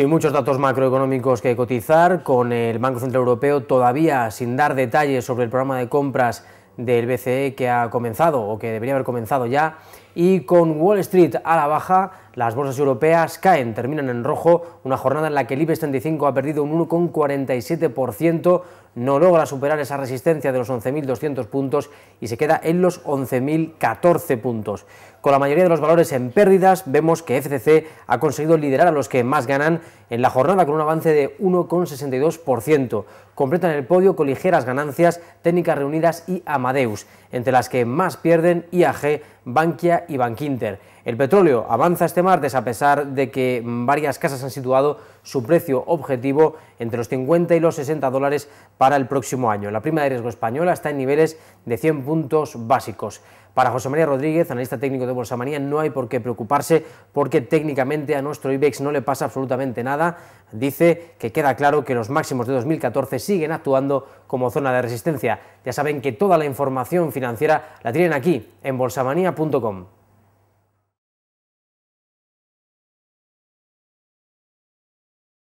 Sin muchos datos macroeconómicos que cotizar, con el Banco Central Europeo todavía sin dar detalles sobre el programa de compras del BCE que ha comenzado o que debería haber comenzado ya, y con Wall Street a la baja, las bolsas europeas caen, terminan en rojo, una jornada en la que el IBEX 35 ha perdido un 1,47%, no logra superar esa resistencia de los 11.200 puntos y se queda en los 11.014 puntos. Con la mayoría de los valores en pérdidas, vemos que FCC ha conseguido liderar a los que más ganan en la jornada con un avance de 1,62%. Completan el podio con ligeras ganancias, técnicas reunidas y Amadeus, entre las que más pierden IAG, Bankia y Bankinter. El petróleo avanza este martes a pesar de que varias casas han situado su precio objetivo entre los 50 y los 60 dólares para el próximo año. La prima de riesgo española está en niveles de 100 puntos básicos. Para José María Rodríguez, analista técnico de Bolsa Manía, no hay por qué preocuparse porque técnicamente a nuestro IBEX no le pasa absolutamente nada. Dice que queda claro que los máximos de 2014 siguen actuando como zona de resistencia. Ya saben que toda la información financiera la tienen aquí en bolsamanía.com.